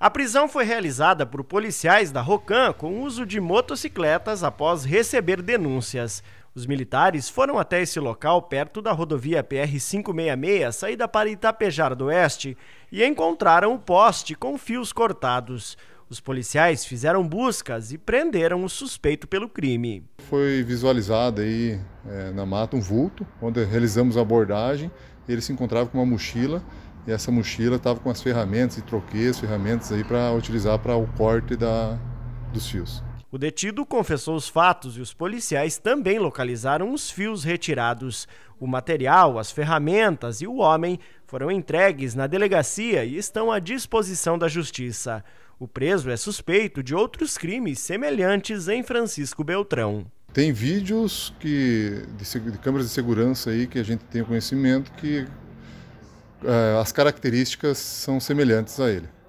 A prisão foi realizada por policiais da Rocan com uso de motocicletas após receber denúncias. Os militares foram até esse local perto da rodovia PR-566, saída para Itapejar do Oeste, e encontraram o poste com fios cortados. Os policiais fizeram buscas e prenderam o suspeito pelo crime. Foi visualizado aí é, na mata um vulto, onde realizamos a abordagem. Ele se encontrava com uma mochila e essa mochila estava com as ferramentas e troquei as ferramentas aí para utilizar para o corte da, dos fios. O detido confessou os fatos e os policiais também localizaram os fios retirados. O material, as ferramentas e o homem foram entregues na delegacia e estão à disposição da justiça. O preso é suspeito de outros crimes semelhantes em Francisco Beltrão. Tem vídeos que, de, de câmeras de segurança aí que a gente tem conhecimento que uh, as características são semelhantes a ele.